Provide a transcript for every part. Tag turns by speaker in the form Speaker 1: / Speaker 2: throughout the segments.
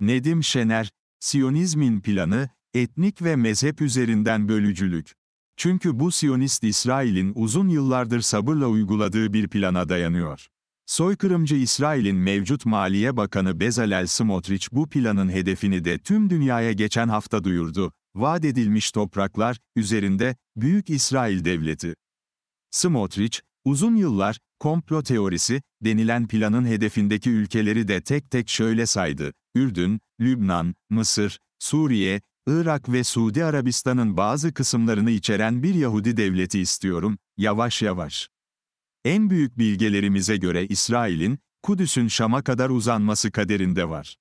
Speaker 1: Nedim Şener, Siyonizmin planı, etnik ve mezhep üzerinden bölücülük. Çünkü bu Siyonist İsrail'in uzun yıllardır sabırla uyguladığı bir plana dayanıyor. Soykırımcı İsrail'in mevcut Maliye Bakanı Bezalel Smotrich bu planın hedefini de tüm dünyaya geçen hafta duyurdu. Vaat edilmiş topraklar, üzerinde, Büyük İsrail Devleti. Smotrich, Uzun yıllar, komplo teorisi denilen planın hedefindeki ülkeleri de tek tek şöyle saydı. Ürdün, Lübnan, Mısır, Suriye, Irak ve Suudi Arabistan'ın bazı kısımlarını içeren bir Yahudi devleti istiyorum, yavaş yavaş. En büyük bilgelerimize göre İsrail'in, Kudüs'ün Şam'a kadar uzanması kaderinde var.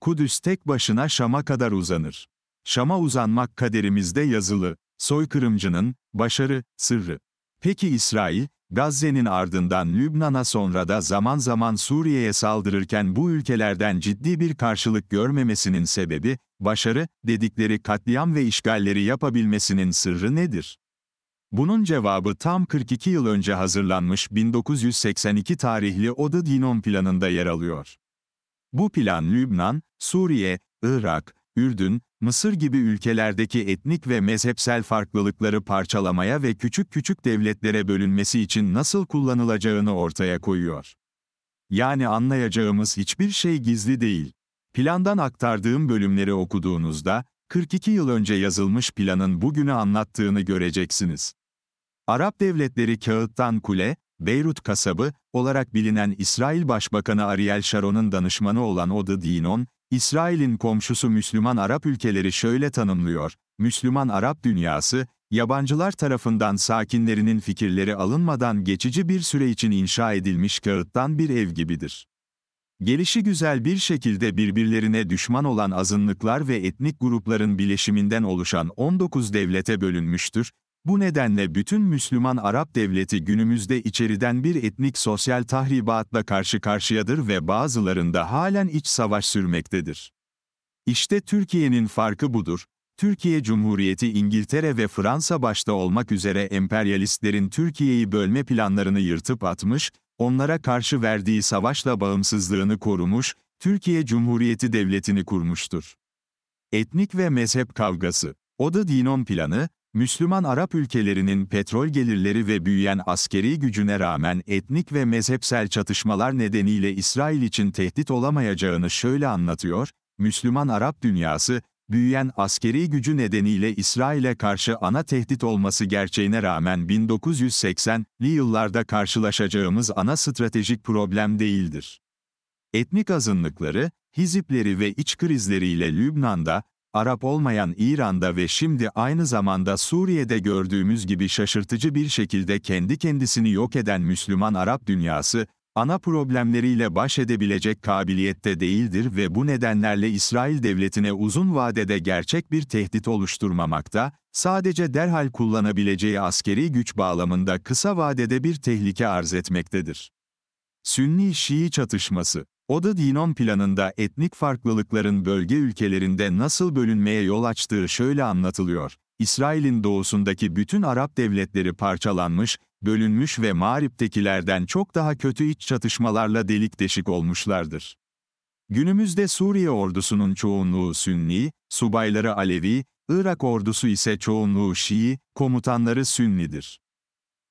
Speaker 1: Kudüs tek başına Şam'a kadar uzanır. Şam'a uzanmak kaderimizde yazılı, soykırımcının, başarı, sırrı. Peki İsrail, Gazze'nin ardından Lübnan'a sonra da zaman zaman Suriye'ye saldırırken bu ülkelerden ciddi bir karşılık görmemesinin sebebi, başarı, dedikleri katliam ve işgalleri yapabilmesinin sırrı nedir? Bunun cevabı tam 42 yıl önce hazırlanmış 1982 tarihli Oda Dinon planında yer alıyor. Bu plan Lübnan, Suriye, Irak, Ürdün, Mısır gibi ülkelerdeki etnik ve mezhepsel farklılıkları parçalamaya ve küçük küçük devletlere bölünmesi için nasıl kullanılacağını ortaya koyuyor. Yani anlayacağımız hiçbir şey gizli değil. Plandan aktardığım bölümleri okuduğunuzda, 42 yıl önce yazılmış planın bugünü anlattığını göreceksiniz. Arap devletleri kağıttan kule, Beyrut kasabı olarak bilinen İsrail Başbakanı Ariel Sharon'un danışmanı olan Oda Dinon, İsrail'in komşusu Müslüman Arap ülkeleri şöyle tanımlıyor, Müslüman Arap dünyası, yabancılar tarafından sakinlerinin fikirleri alınmadan geçici bir süre için inşa edilmiş kağıttan bir ev gibidir. Gelişi güzel bir şekilde birbirlerine düşman olan azınlıklar ve etnik grupların bileşiminden oluşan 19 devlete bölünmüştür, bu nedenle bütün Müslüman Arap devleti günümüzde içeriden bir etnik sosyal tahribatla karşı karşıyadır ve bazılarında halen iç savaş sürmektedir. İşte Türkiye'nin farkı budur. Türkiye Cumhuriyeti İngiltere ve Fransa başta olmak üzere emperyalistlerin Türkiye'yi bölme planlarını yırtıp atmış, onlara karşı verdiği savaşla bağımsızlığını korumuş, Türkiye Cumhuriyeti Devleti'ni kurmuştur. Etnik ve mezhep kavgası, Oda Dinon planı, Müslüman Arap ülkelerinin petrol gelirleri ve büyüyen askeri gücüne rağmen etnik ve mezhepsel çatışmalar nedeniyle İsrail için tehdit olamayacağını şöyle anlatıyor, Müslüman Arap dünyası, büyüyen askeri gücü nedeniyle İsrail'e karşı ana tehdit olması gerçeğine rağmen 1980'li yıllarda karşılaşacağımız ana stratejik problem değildir. Etnik azınlıkları, Hizipleri ve iç krizleriyle Lübnan'da, Arap olmayan İran'da ve şimdi aynı zamanda Suriye'de gördüğümüz gibi şaşırtıcı bir şekilde kendi kendisini yok eden Müslüman Arap dünyası, ana problemleriyle baş edebilecek kabiliyette değildir ve bu nedenlerle İsrail devletine uzun vadede gerçek bir tehdit oluşturmamakta, sadece derhal kullanabileceği askeri güç bağlamında kısa vadede bir tehlike arz etmektedir. Sünni-Şii çatışması. Oda da Dinon planında etnik farklılıkların bölge ülkelerinde nasıl bölünmeye yol açtığı şöyle anlatılıyor. İsrail'in doğusundaki bütün Arap devletleri parçalanmış, bölünmüş ve mağriptekilerden çok daha kötü iç çatışmalarla delik deşik olmuşlardır. Günümüzde Suriye ordusunun çoğunluğu Sünni, subayları Alevi, Irak ordusu ise çoğunluğu Şii, komutanları Sünnidir.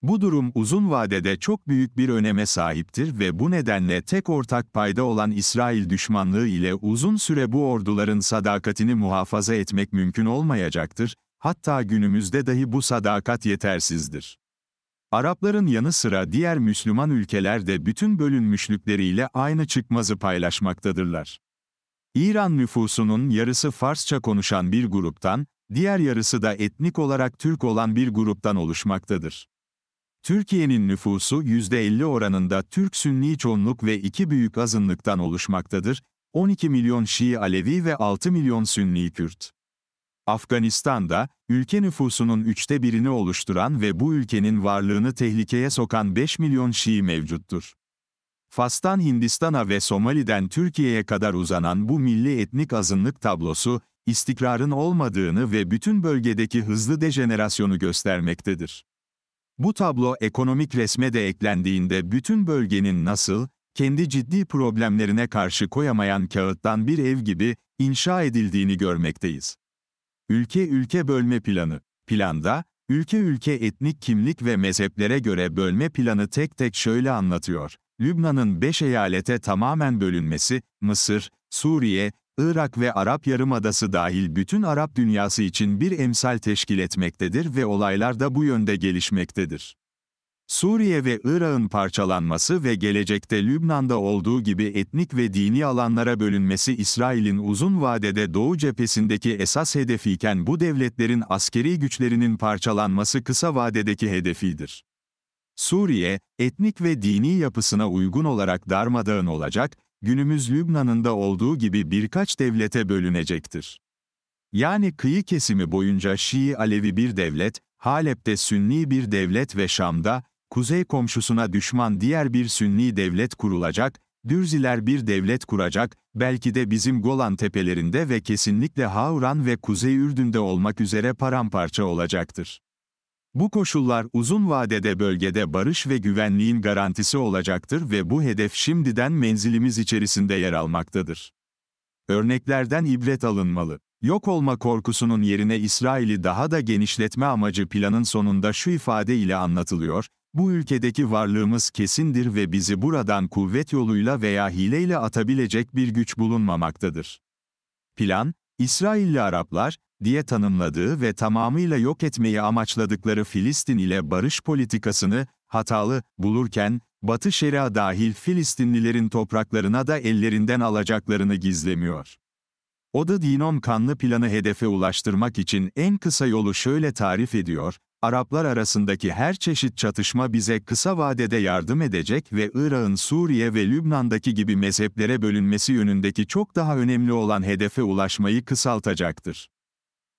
Speaker 1: Bu durum uzun vadede çok büyük bir öneme sahiptir ve bu nedenle tek ortak payda olan İsrail düşmanlığı ile uzun süre bu orduların sadakatini muhafaza etmek mümkün olmayacaktır, hatta günümüzde dahi bu sadakat yetersizdir. Arapların yanı sıra diğer Müslüman ülkeler de bütün bölünmüşlükleriyle aynı çıkmazı paylaşmaktadırlar. İran nüfusunun yarısı Farsça konuşan bir gruptan, diğer yarısı da etnik olarak Türk olan bir gruptan oluşmaktadır. Türkiye'nin nüfusu %50 oranında Türk Sünni çoğunluk ve iki büyük azınlıktan oluşmaktadır, 12 milyon Şii Alevi ve 6 milyon Sünni Kürt. Afganistan'da, ülke nüfusunun üçte birini oluşturan ve bu ülkenin varlığını tehlikeye sokan 5 milyon Şii mevcuttur. Fas'tan Hindistan'a ve Somali'den Türkiye'ye kadar uzanan bu milli etnik azınlık tablosu, istikrarın olmadığını ve bütün bölgedeki hızlı dejenerasyonu göstermektedir. Bu tablo ekonomik resme de eklendiğinde bütün bölgenin nasıl, kendi ciddi problemlerine karşı koyamayan kağıttan bir ev gibi inşa edildiğini görmekteyiz. Ülke ülke bölme planı. Planda, ülke ülke etnik kimlik ve mezheplere göre bölme planı tek tek şöyle anlatıyor. Lübnan'ın 5 eyalete tamamen bölünmesi, Mısır, Suriye, Irak ve Arap Yarımadası dahil bütün Arap dünyası için bir emsal teşkil etmektedir ve olaylar da bu yönde gelişmektedir. Suriye ve Irak'ın parçalanması ve gelecekte Lübnan'da olduğu gibi etnik ve dini alanlara bölünmesi İsrail'in uzun vadede Doğu cephesindeki esas hedefiyken bu devletlerin askeri güçlerinin parçalanması kısa vadedeki hedefidir. Suriye, etnik ve dini yapısına uygun olarak darmadağın olacak günümüz Lübnanında olduğu gibi birkaç devlete bölünecektir. Yani kıyı kesimi boyunca Şii-Alevi bir devlet, Halep'te Sünni bir devlet ve Şam'da, kuzey komşusuna düşman diğer bir Sünni devlet kurulacak, Dürziler bir devlet kuracak, belki de bizim Golan tepelerinde ve kesinlikle Hauran ve Kuzey Ürdün'de olmak üzere paramparça olacaktır. Bu koşullar uzun vadede bölgede barış ve güvenliğin garantisi olacaktır ve bu hedef şimdiden menzilimiz içerisinde yer almaktadır. Örneklerden ibret alınmalı. Yok olma korkusunun yerine İsrail'i daha da genişletme amacı planın sonunda şu ifade ile anlatılıyor, bu ülkedeki varlığımız kesindir ve bizi buradan kuvvet yoluyla veya hileyle atabilecek bir güç bulunmamaktadır. Plan, İsrailli Araplar, diye tanımladığı ve tamamıyla yok etmeyi amaçladıkları Filistin ile barış politikasını hatalı bulurken, Batı Şeria dahil Filistinlilerin topraklarına da ellerinden alacaklarını gizlemiyor. O da Dinom kanlı planı hedefe ulaştırmak için en kısa yolu şöyle tarif ediyor, Araplar arasındaki her çeşit çatışma bize kısa vadede yardım edecek ve Irak'ın Suriye ve Lübnan'daki gibi mezheplere bölünmesi yönündeki çok daha önemli olan hedefe ulaşmayı kısaltacaktır.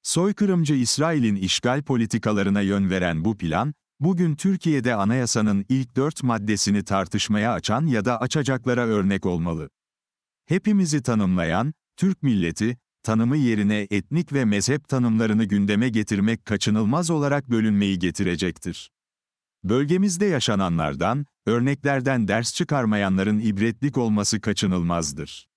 Speaker 1: Soykırımcı İsrail'in işgal politikalarına yön veren bu plan, bugün Türkiye'de anayasanın ilk dört maddesini tartışmaya açan ya da açacaklara örnek olmalı. Hepimizi tanımlayan, Türk milleti, tanımı yerine etnik ve mezhep tanımlarını gündeme getirmek kaçınılmaz olarak bölünmeyi getirecektir. Bölgemizde yaşananlardan, örneklerden ders çıkarmayanların ibretlik olması kaçınılmazdır.